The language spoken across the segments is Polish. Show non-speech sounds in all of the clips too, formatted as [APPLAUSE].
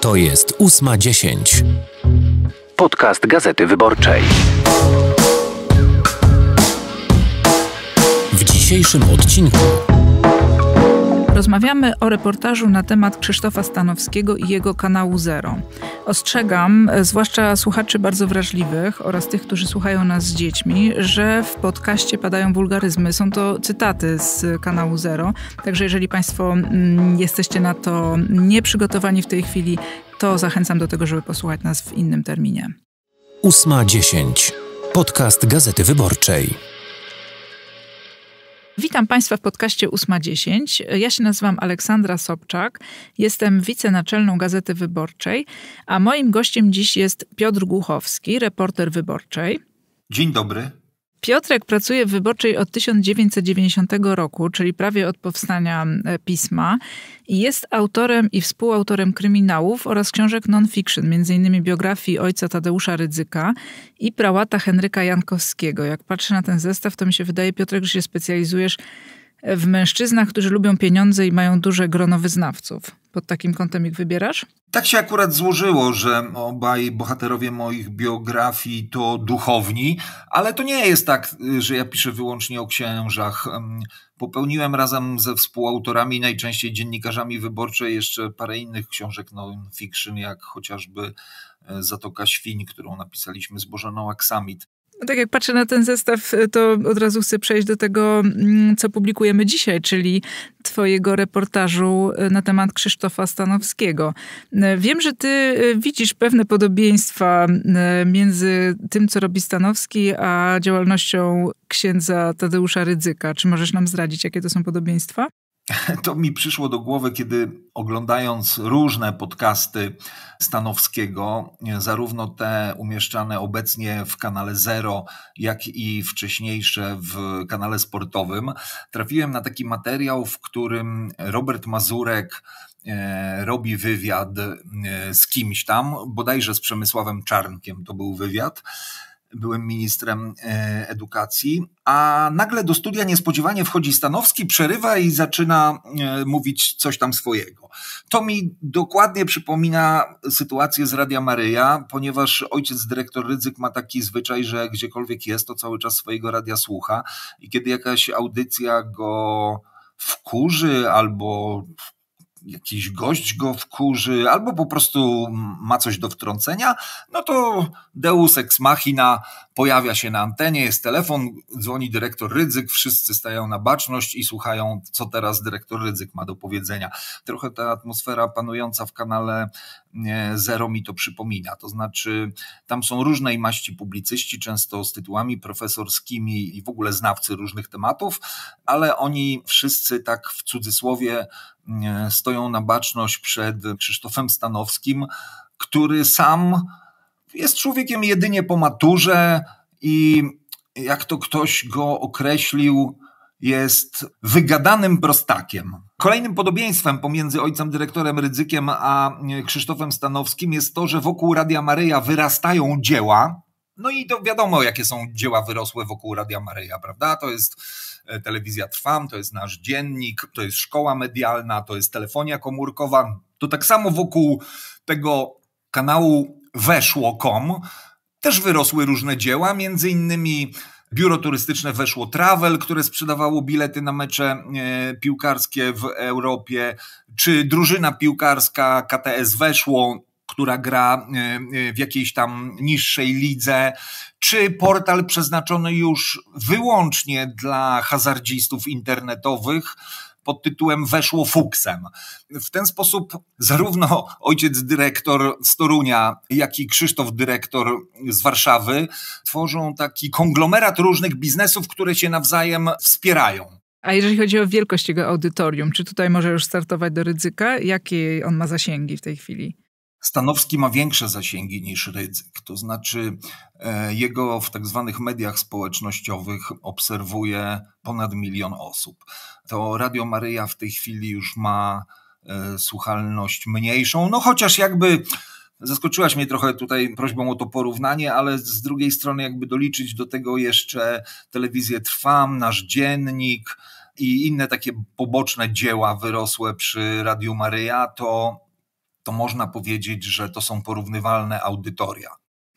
To jest 8.10. Podcast Gazety Wyborczej. W dzisiejszym odcinku Rozmawiamy o reportażu na temat Krzysztofa Stanowskiego i jego kanału Zero. Ostrzegam, e, zwłaszcza słuchaczy bardzo wrażliwych oraz tych, którzy słuchają nas z dziećmi, że w podcaście padają wulgaryzmy. Są to cytaty z kanału Zero. Także jeżeli Państwo mm, jesteście na to nieprzygotowani w tej chwili, to zachęcam do tego, żeby posłuchać nas w innym terminie. 8.10. Podcast Gazety Wyborczej. Witam Państwa w podcaście 8.10. Ja się nazywam Aleksandra Sobczak, jestem wicenaczelną Gazety Wyborczej, a moim gościem dziś jest Piotr Głuchowski, reporter wyborczej. Dzień dobry. Piotrek pracuje w wyborczej od 1990 roku, czyli prawie od powstania e, pisma, i jest autorem i współautorem kryminałów oraz książek non-fiction, m.in. biografii ojca Tadeusza Rydzyka i prałata Henryka Jankowskiego. Jak patrzę na ten zestaw, to mi się wydaje, Piotrek, że się specjalizujesz w mężczyznach, którzy lubią pieniądze i mają duże grono wyznawców. Pod takim kątem ich wybierasz? Tak się akurat złożyło, że obaj bohaterowie moich biografii to duchowni, ale to nie jest tak, że ja piszę wyłącznie o księżach. Popełniłem razem ze współautorami, najczęściej dziennikarzami wyborczej, jeszcze parę innych książek non-fiction, jak chociażby e, Zatoka Świń, którą napisaliśmy z Bożoną Aksamit. No tak jak patrzę na ten zestaw, y, to od razu chcę przejść do tego, mm, co publikujemy dzisiaj, czyli twojego reportażu y, na temat Krzysztofa Stanowskiego. Y, wiem, że ty widzisz pewne podobieństwa między tym, co robi Stanowski, a działalnością księdza Tadeusza Rydzyka. Czy możesz nam zdradzić, jakie to są podobieństwa? [LAUGHS] To mi przyszło do głowy, kiedy oglądając różne podcasty Stanowskiego, zarówno te umieszczane obecnie w kanale Zero, jak i wcześniejsze w kanale sportowym, trafiłem na taki materiał, w którym Robert Mazurek e, robi wywiad e, z kimś tam, bodajże z Przemysławem Czarnkiem to był wywiad byłem ministrem e, edukacji, a nagle do studia niespodziewanie wchodzi Stanowski, przerywa i zaczyna e, mówić coś tam swojego. To mi dokładnie przypomina sytuację z Radia Maryja, ponieważ ojciec dyrektor Rydzyk ma taki zwyczaj, że gdziekolwiek jest, to cały czas swojego radia słucha i kiedy jakaś audycja go wkurzy albo jakiś gość go wkurzy, albo po prostu ma coś do wtrącenia, no to Deus ex machina pojawia się na antenie, jest telefon, dzwoni dyrektor Rydzyk, wszyscy stają na baczność i słuchają, co teraz dyrektor Rydzyk ma do powiedzenia. Trochę ta atmosfera panująca w kanale e, Zero mi to przypomina. To znaczy, tam są różnej maści publicyści, często z tytułami profesorskimi i w ogóle znawcy różnych tematów, ale oni wszyscy tak w cudzysłowie e, stoją na baczność przed Krzysztofem Stanowskim, który sam jest człowiekiem jedynie po maturze i jak to ktoś go określił, jest wygadanym prostakiem. Kolejnym podobieństwem pomiędzy ojcem dyrektorem Rydzykiem a Krzysztofem Stanowskim jest to, że wokół Radia Maryja wyrastają dzieła. No i to wiadomo, jakie są dzieła wyrosłe wokół Radia Maryja, prawda? To jest e, telewizja Trwam, to jest nasz dziennik, to jest szkoła medialna, to jest telefonia komórkowa. To tak samo wokół tego kanału weszło.com też wyrosły różne dzieła, między innymi biuro turystyczne weszło Travel, które sprzedawało bilety na mecze e, piłkarskie w Europie, czy drużyna piłkarska KTS weszło, która gra e, e, w jakiejś tam niższej lidze, czy portal przeznaczony już wyłącznie dla hazardzistów internetowych, pod tytułem Weszło fuksem. W ten sposób zarówno ojciec dyrektor z Torunia, jak i Krzysztof dyrektor z Warszawy tworzą taki konglomerat różnych biznesów, które się nawzajem wspierają. A jeżeli chodzi o wielkość jego audytorium, czy tutaj może już startować do ryzyka? Jakie on ma zasięgi w tej chwili? Stanowski ma większe zasięgi niż Rydzyk, to znaczy e, jego w tak zwanych mediach społecznościowych obserwuje ponad milion osób. To Radio Maryja w tej chwili już ma e, słuchalność mniejszą, no chociaż jakby Zaskoczyłaś mnie trochę tutaj prośbą o to porównanie, ale z drugiej strony, jakby doliczyć do tego jeszcze telewizję Trwam, nasz dziennik i inne takie poboczne dzieła wyrosłe przy Radiu Maryja, to to można powiedzieć, że to są porównywalne audytoria.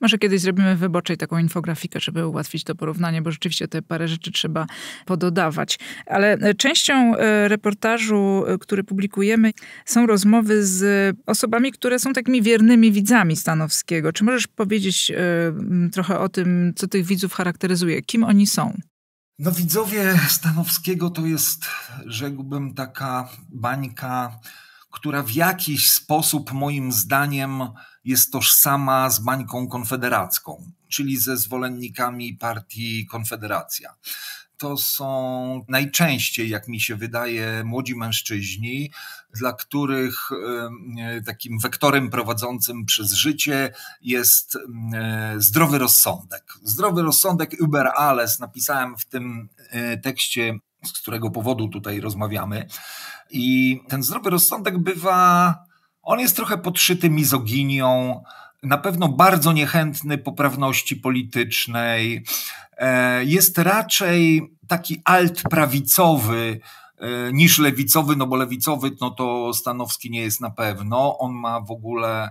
Może kiedyś zrobimy wyboczej taką infografikę, żeby ułatwić to porównanie, bo rzeczywiście te parę rzeczy trzeba pododawać. Ale e, częścią e, reportażu, e, który publikujemy, są rozmowy z osobami, które są takimi wiernymi widzami Stanowskiego. Czy możesz powiedzieć trochę o tym, co tych widzów charakteryzuje? Kim oni są? No, widzowie Stanowskiego to jest, rzekłbym, taka bańka która w jakiś sposób, moim zdaniem, jest tożsama z bańką konfederacką, czyli ze zwolennikami partii Konfederacja. To są najczęściej, jak mi się wydaje, młodzi mężczyźni, dla których takim wektorem prowadzącym przez życie jest zdrowy rozsądek. Zdrowy rozsądek, Uber alles, napisałem w tym e, tekście z którego powodu tutaj rozmawiamy. I ten zdrowy rozsądek bywa, on jest trochę podszyty mizoginią, na pewno bardzo niechętny poprawności politycznej. E, jest raczej taki alt prawicowy e, niż lewicowy, no bo lewicowy, no to Stanowski nie jest na pewno. On ma w ogóle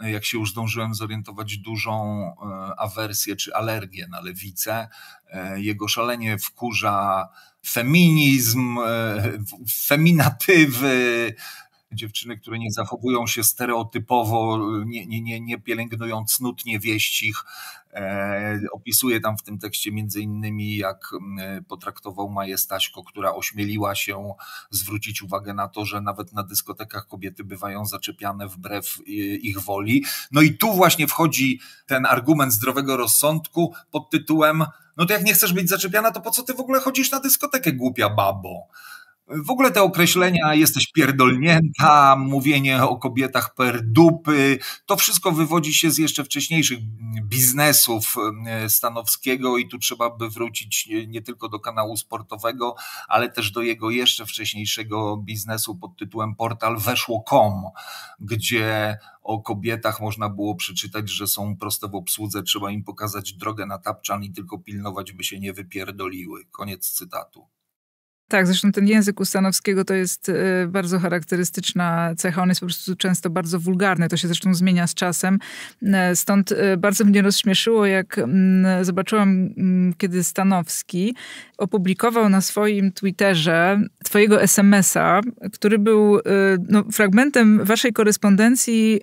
jak się już zdążyłem zorientować, dużą e, awersję czy alergię na lewicę. E, jego szalenie wkurza feminizm, e, feminatywy, dziewczyny, które nie zachowują się stereotypowo, nie, nie, nie, nie pielęgnują cnót niewieścich. E, opisuje tam w tym tekście między innymi, jak mm, potraktował Maję Staśko, która ośmieliła się zwrócić uwagę na to, że nawet na dyskotekach kobiety bywają zaczepiane wbrew y, ich woli. No i tu właśnie wchodzi ten argument zdrowego rozsądku pod tytułem no to jak nie chcesz być zaczepiana, to po co ty w ogóle chodzisz na dyskotekę, głupia babo? W ogóle te określenia jesteś pierdolnięta, mówienie o kobietach perdupy, to wszystko wywodzi się z jeszcze wcześniejszych biznesów e, Stanowskiego i tu trzeba by wrócić e, nie tylko do kanału sportowego, ale też do jego jeszcze wcześniejszego biznesu pod tytułem portal weszło.com, gdzie o kobietach można było przeczytać, że są proste w obsłudze, trzeba im pokazać drogę na tapczan i tylko pilnować, by się nie wypierdoliły. Koniec cytatu. Tak, zresztą ten język Ustanowskiego to jest y, bardzo charakterystyczna cecha. On jest po prostu często bardzo wulgarny. To się zresztą zmienia z czasem. Y, stąd y, bardzo mnie rozśmieszyło, jak mm, zobaczyłam, mm, kiedy Stanowski opublikował na swoim Twitterze twojego SMS-a, który był y, no, fragmentem waszej korespondencji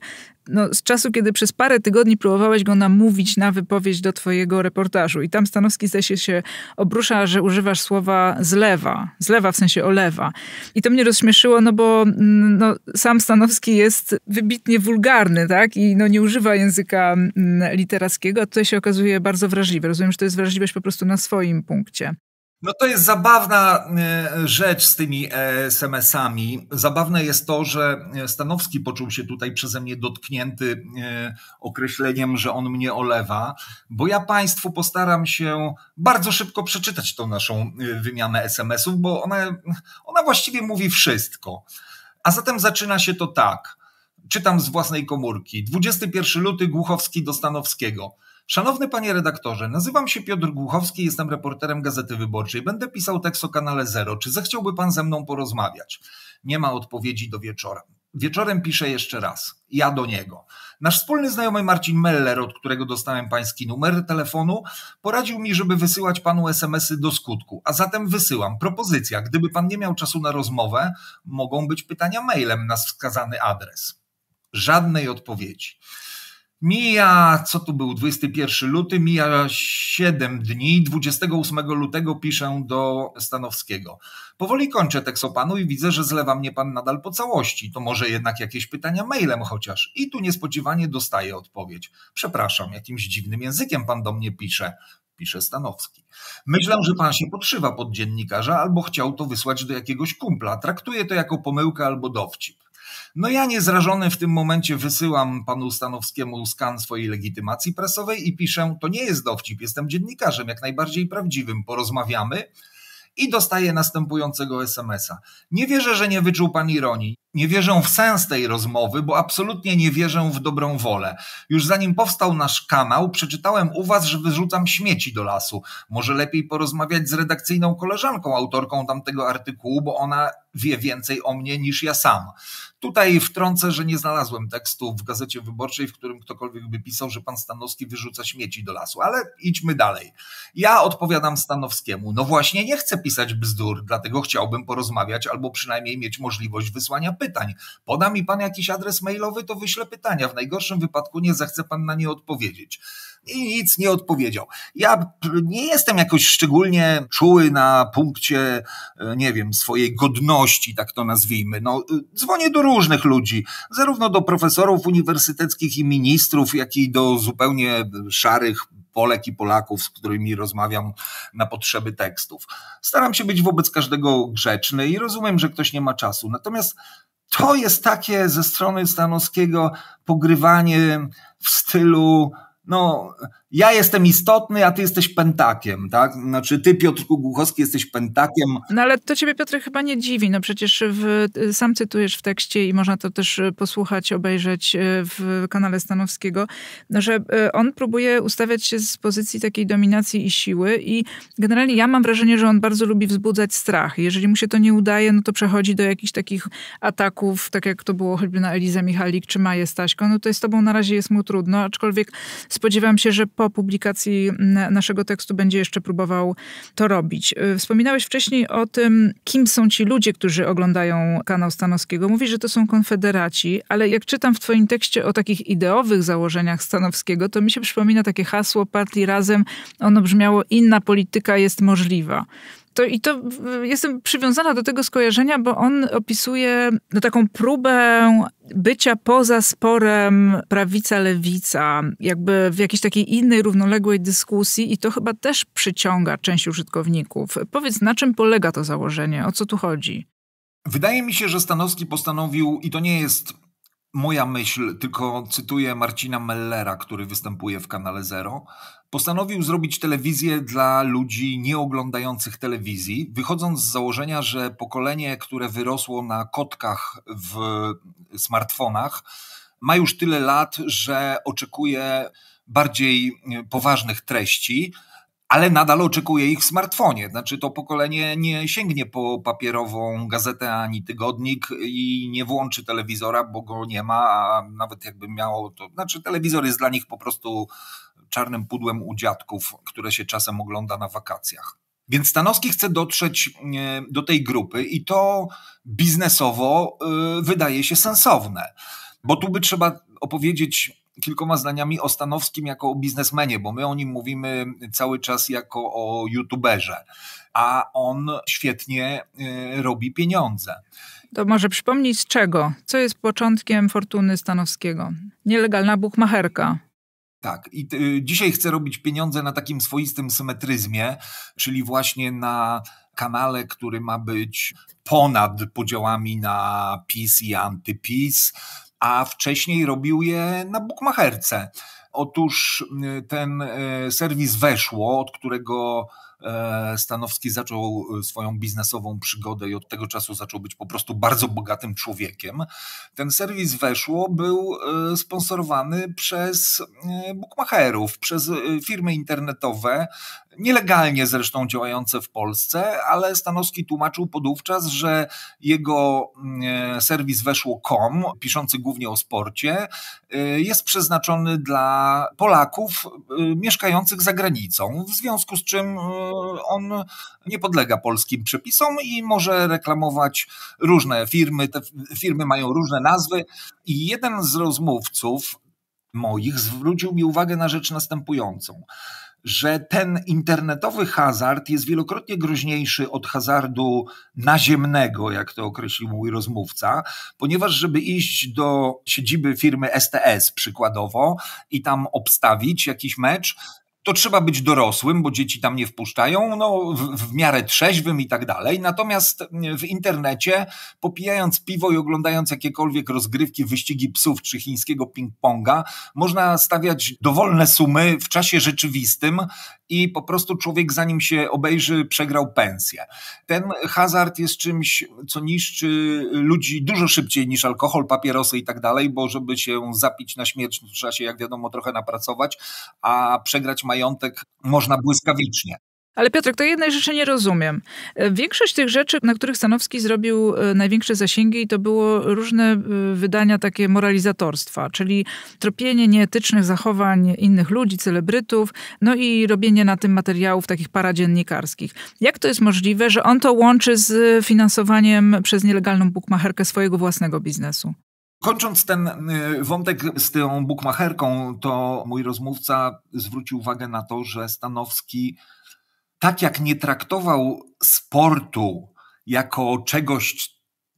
no, z czasu, kiedy przez parę tygodni próbowałeś go namówić na wypowiedź do twojego reportażu. I tam Stanowski zdaje się, się obrusza, że używasz słowa zlewa. Zlewa w sensie olewa. I to mnie rozśmieszyło, no bo mm, no, sam Stanowski jest wybitnie wulgarny, tak? I no, nie używa języka mm, literackiego, a tutaj się okazuje bardzo wrażliwy. Rozumiem, że to jest wrażliwość po prostu na swoim punkcie. No to jest zabawna e, rzecz z tymi e, SMS-ami. Zabawne jest to, że e, Stanowski poczuł się tutaj przeze mnie dotknięty określeniem, że on mnie olewa, bo ja Państwu postaram się bardzo szybko przeczytać tą naszą wymianę SMS-ów, bo ona, ona właściwie mówi wszystko. A zatem zaczyna się to tak. Czytam z własnej komórki. 21 luty Głuchowski do Stanowskiego. Szanowny panie redaktorze, nazywam się Piotr Głuchowski, jestem reporterem Gazety Wyborczej. Będę pisał tekst o kanale Zero. Czy zechciałby pan ze mną porozmawiać? Nie ma odpowiedzi do wieczora. Wieczorem piszę jeszcze raz. Ja do niego. Nasz wspólny znajomy Marcin Meller, od którego dostałem pański numer telefonu, poradził mi, żeby wysyłać panu SMS-y do skutku. A zatem wysyłam. Propozycja. Gdyby pan nie miał czasu na rozmowę, mogą być pytania mailem na wskazany adres. Żadnej odpowiedzi. Mija, co tu był, 21 luty, mija 7 dni, 28 lutego piszę do Stanowskiego. Powoli kończę tekst o panu i widzę, że zlewa mnie pan nadal po całości. To może jednak jakieś pytania mailem chociaż. I tu niespodziewanie dostaję odpowiedź. Przepraszam, jakimś dziwnym językiem pan do mnie pisze pisze Stanowski. Myślę, że pan się podszywa pod dziennikarza albo chciał to wysłać do jakiegoś kumpla. Traktuje to jako pomyłkę albo dowcip. No ja niezrażony w tym momencie wysyłam panu Stanowskiemu skan swojej legitymacji prasowej i piszę, to nie jest dowcip, jestem dziennikarzem, jak najbardziej prawdziwym, porozmawiamy i dostaję następującego SMS-a. Nie wierzę, że nie wyczuł pan ironii nie wierzę w sens tej rozmowy, bo absolutnie nie wierzę w dobrą wolę. Już zanim powstał nasz kanał, przeczytałem u was, że wyrzucam śmieci do lasu. Może lepiej porozmawiać z redakcyjną koleżanką, autorką tamtego artykułu, bo ona wie więcej o mnie niż ja sam. Tutaj wtrącę, że nie znalazłem tekstu w gazecie wyborczej, w którym ktokolwiek by pisał, że pan Stanowski wyrzuca śmieci do lasu, ale idźmy dalej. Ja odpowiadam Stanowskiemu: No właśnie, nie chcę pisać bzdur, dlatego chciałbym porozmawiać albo przynajmniej mieć możliwość wysłania pytań pytań. Poda mi pan jakiś adres mailowy, to wyślę pytania. W najgorszym wypadku nie zechce pan na nie odpowiedzieć. I nic nie odpowiedział. Ja nie jestem jakoś szczególnie czuły na punkcie, e, nie wiem, swojej godności, tak to nazwijmy. No, e, dzwonię do różnych ludzi, zarówno do profesorów uniwersyteckich i ministrów, jak i do zupełnie szarych Polek i Polaków, z którymi rozmawiam na potrzeby tekstów. Staram się być wobec każdego grzeczny i rozumiem, że ktoś nie ma czasu. Natomiast to jest takie ze strony Stanowskiego pogrywanie w stylu, no, ja jestem istotny, a ty jesteś pentakiem, tak? Znaczy ty, Piotr Głuchowski, jesteś pentakiem. No ale to ciebie, Piotr, chyba nie dziwi. No przecież w, y, sam cytujesz w tekście i można to też y, posłuchać, obejrzeć y, w kanale Stanowskiego, że on próbuje ustawiać się z pozycji takiej dominacji i siły i generalnie ja mam wrażenie, że on bardzo lubi wzbudzać strach. Jeżeli mu się to nie udaje, no to przechodzi do jakichś takich ataków, tak jak to było choćby na Elizę Michalik czy Maję Staśko. No to jest z tobą na razie jest mu trudno, aczkolwiek spodziewam się, że po po publikacji naszego tekstu będzie jeszcze próbował to robić. Y, wspominałeś wcześniej o tym, kim są ci ludzie, którzy oglądają kanał Stanowskiego. Mówisz, że to są konfederaci, ale jak czytam w twoim tekście o takich ideowych założeniach Stanowskiego, to mi się przypomina takie hasło partii Razem. Ono brzmiało, inna polityka jest możliwa. To, I to jestem przywiązana do tego skojarzenia, bo on opisuje no, taką próbę bycia poza sporem prawica-lewica, jakby w jakiejś takiej innej, równoległej dyskusji, i to chyba też przyciąga część użytkowników. Powiedz, na czym polega to założenie? O co tu chodzi? Wydaje mi się, że Stanowski postanowił, i to nie jest moja myśl, tylko cytuję Marcina Mellera, który występuje w kanale Zero, postanowił zrobić telewizję dla ludzi nieoglądających telewizji, wychodząc z założenia, że pokolenie, które wyrosło na kotkach w smartfonach, ma już tyle lat, że oczekuje bardziej e, poważnych treści ale nadal oczekuje ich w smartfonie. Znaczy, to pokolenie nie sięgnie po papierową gazetę ani tygodnik i nie włączy telewizora, bo go nie ma, a nawet jakby miało to. Znaczy, telewizor jest dla nich po prostu czarnym pudłem u dziadków, które się czasem ogląda na wakacjach. Więc Stanowski chce dotrzeć e, do tej grupy i to biznesowo e, wydaje się sensowne, bo tu by trzeba opowiedzieć kilkoma zdaniami o Stanowskim jako o biznesmenie, bo my o nim mówimy cały czas jako o youtuberze, a on świetnie e, robi pieniądze. To może przypomnieć z czego? Co jest początkiem fortuny Stanowskiego? Nielegalna buchmacherka tak, i y, dzisiaj chcę robić pieniądze na takim swoistym symetryzmie, czyli właśnie na kanale, który ma być ponad podziałami na PiS i antypis, a wcześniej robił je na bukmacherce. Otóż y, ten y, serwis weszło, od którego E, Stanowski zaczął e, swoją biznesową przygodę i od tego czasu zaczął być po prostu bardzo bogatym człowiekiem. Ten serwis weszło, był e, sponsorowany przez bookmacherów, przez firmy internetowe, nielegalnie zresztą działające w Polsce, ale Stanowski tłumaczył podówczas, że jego serwis weszło.com, piszący głównie o sporcie, jest przeznaczony dla Polaków mieszkających za granicą, w związku z czym on nie podlega polskim przepisom i może reklamować różne firmy. Te firmy mają różne nazwy. I jeden z rozmówców moich zwrócił mi uwagę na rzecz następującą że ten internetowy hazard jest wielokrotnie groźniejszy od hazardu naziemnego, jak to określił mój rozmówca, ponieważ żeby iść do siedziby firmy STS przykładowo i tam obstawić jakiś mecz, to trzeba być dorosłym, bo dzieci tam nie wpuszczają, no, w, w, miarę trzeźwym i tak dalej. Natomiast mm, w internecie, popijając piwo i oglądając jakiekolwiek rozgrywki, wyścigi psów czy chińskiego ping-ponga, można stawiać dowolne sumy w czasie rzeczywistym i po prostu człowiek zanim się obejrzy przegrał pensję. Ten hazard jest czymś, co niszczy ludzi dużo szybciej niż alkohol, papierosy i tak dalej, bo żeby się zapić na śmierć trzeba się jak wiadomo trochę napracować, a przegrać majątek można błyskawicznie. Ale Piotrek, to jednej rzeczy nie rozumiem. E, większość tych rzeczy, na których Stanowski zrobił e, największe zasięgi, to było różne e, wydania takie moralizatorstwa, czyli tropienie nieetycznych zachowań innych ludzi, celebrytów, no i robienie na tym materiałów takich paradziennikarskich. Jak to jest możliwe, że on to łączy z finansowaniem przez nielegalną bukmacherkę swojego własnego biznesu? Kończąc ten wątek z tą bukmacherką, to mój rozmówca zwrócił uwagę na to, że Stanowski tak jak nie traktował sportu jako czegoś,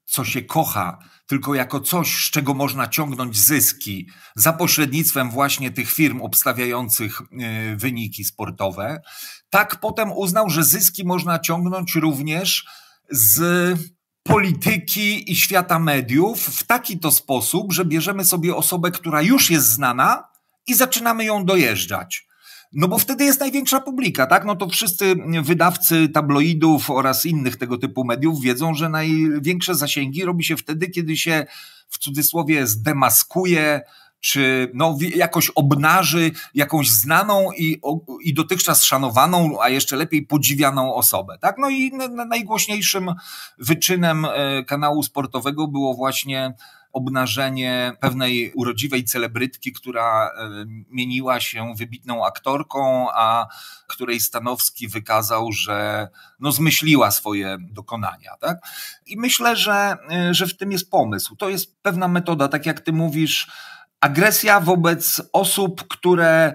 co się kocha, tylko jako coś, z czego można ciągnąć zyski za pośrednictwem właśnie tych firm obstawiających e, wyniki sportowe, tak potem uznał, że zyski można ciągnąć również z polityki i świata mediów w taki to sposób, że bierzemy sobie osobę, która już jest znana i zaczynamy ją dojeżdżać. No bo wtedy jest największa publika, tak? No to wszyscy wydawcy tabloidów oraz innych tego typu mediów wiedzą, że największe zasięgi robi się wtedy, kiedy się w cudzysłowie zdemaskuje, czy no, jakoś obnaży jakąś znaną i, i dotychczas szanowaną, a jeszcze lepiej podziwianą osobę. Tak? No i najgłośniejszym wyczynem e, kanału sportowego było właśnie obnażenie pewnej urodziwej celebrytki, która e, mieniła się wybitną aktorką, a której Stanowski wykazał, że no zmyśliła swoje dokonania. Tak? I myślę, że, e, że w tym jest pomysł. To jest pewna metoda, tak jak ty mówisz, agresja wobec osób, które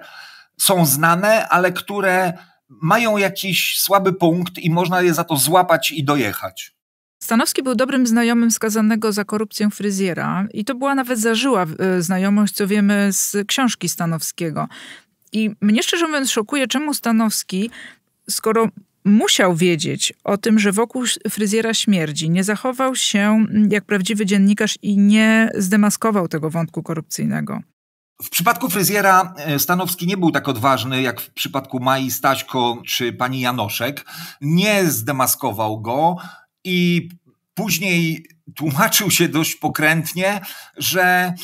są znane, ale które mają jakiś słaby punkt i można je za to złapać i dojechać. Stanowski był dobrym znajomym skazanego za korupcję fryzjera i to była nawet zażyła e, znajomość, co wiemy z książki Stanowskiego. I mnie szczerze mówiąc szokuje, czemu Stanowski, skoro musiał wiedzieć o tym, że wokół fryzjera śmierdzi, nie zachował się mm, jak prawdziwy dziennikarz i nie zdemaskował tego wątku korupcyjnego. W przypadku fryzjera e, Stanowski nie był tak odważny jak w przypadku Mai Staśko czy pani Janoszek. Nie zdemaskował go, i później tłumaczył się dość pokrętnie, że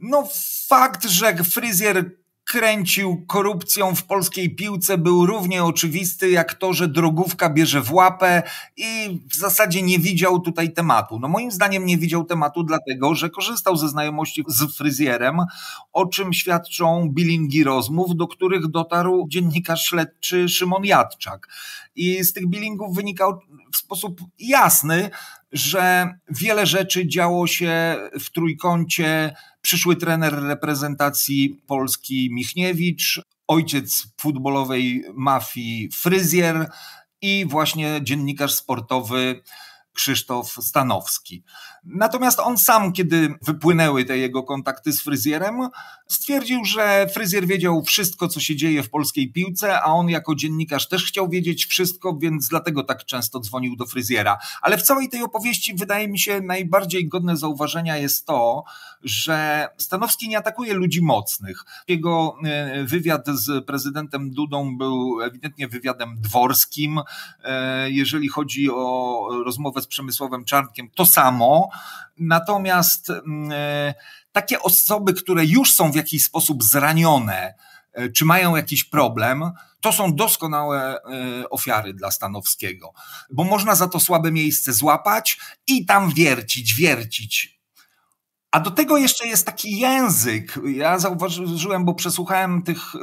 no fakt, że fryzjer kręcił korupcją w polskiej piłce był równie oczywisty jak to, że drogówka bierze w łapę i w zasadzie nie widział tutaj tematu. No moim zdaniem nie widział tematu dlatego, że korzystał ze znajomości z fryzjerem, o czym świadczą bilingi rozmów, do których dotarł dziennikarz śledczy Szymon Jadczak. I z tych bilingów wynikał sposób jasny, że wiele rzeczy działo się w trójkącie. Przyszły trener reprezentacji Polski Michniewicz, ojciec futbolowej mafii Fryzjer i właśnie dziennikarz sportowy Krzysztof Stanowski. Natomiast on sam, kiedy wypłynęły te jego kontakty z fryzjerem, stwierdził, że fryzjer wiedział wszystko, co się dzieje w polskiej piłce, a on jako dziennikarz też chciał wiedzieć wszystko, więc dlatego tak często dzwonił do fryzjera. Ale w całej tej opowieści wydaje mi się najbardziej godne zauważenia jest to, że Stanowski nie atakuje ludzi mocnych. Jego e, wywiad z prezydentem Dudą był ewidentnie wywiadem dworskim. E, jeżeli chodzi o rozmowę rozmowę z Czarnkiem, to samo. Natomiast mm, e, takie osoby, które już są w jakiś sposób zranione, e, czy mają jakiś problem, to są doskonałe e, ofiary dla Stanowskiego, bo można za to słabe miejsce złapać i tam wiercić, wiercić a do tego jeszcze jest taki język. Ja zauważyłem, bo przesłuchałem tych y,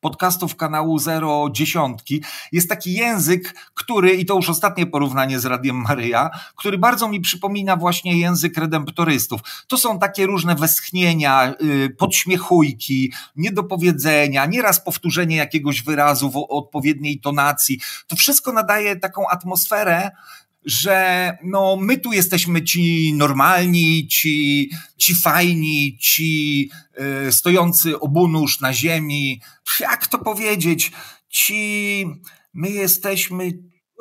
podcastów kanału Zero Dziesiątki. Jest taki język, który, i to już ostatnie porównanie z Radiem Maryja, który bardzo mi przypomina właśnie język redemptorystów. To są takie różne westchnienia, y, podśmiechujki, niedopowiedzenia, nieraz powtórzenie jakiegoś wyrazu w odpowiedniej tonacji. To wszystko nadaje taką atmosferę, że no, my tu jesteśmy ci normalni, ci, ci fajni, ci y, stojący obunusz na ziemi. Jak to powiedzieć? Ci, my jesteśmy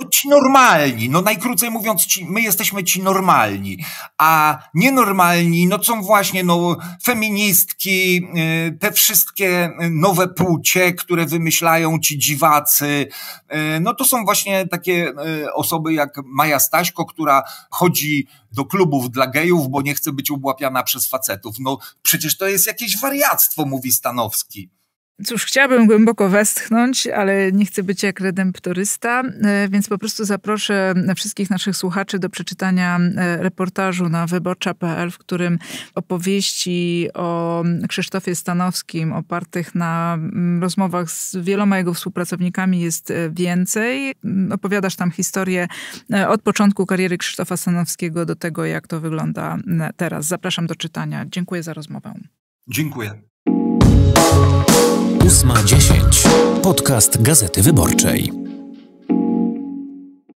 no ci normalni, no najkrócej mówiąc, ci, my jesteśmy ci normalni, a nienormalni, no są właśnie no, feministki, y, te wszystkie y, nowe płcie, które wymyślają ci dziwacy, y, no to są właśnie takie osoby jak Maja Staśko, która chodzi do klubów dla gejów, bo nie chce być obłapiana przez facetów. No przecież to jest jakieś wariactwo, mówi Stanowski. Cóż, chciałabym głęboko westchnąć, ale nie chcę być jak redemptorysta, e, więc po prostu zaproszę wszystkich naszych słuchaczy do przeczytania e, reportażu na wyborcza.pl, w którym opowieści o Krzysztofie Stanowskim opartych na mm, rozmowach z wieloma jego współpracownikami jest e, więcej. Mm, opowiadasz tam historię od początku kariery Krzysztofa Stanowskiego do tego, jak to wygląda teraz. Zapraszam do czytania. Dziękuję za rozmowę. Dziękuję. 8.10. Podcast Gazety Wyborczej.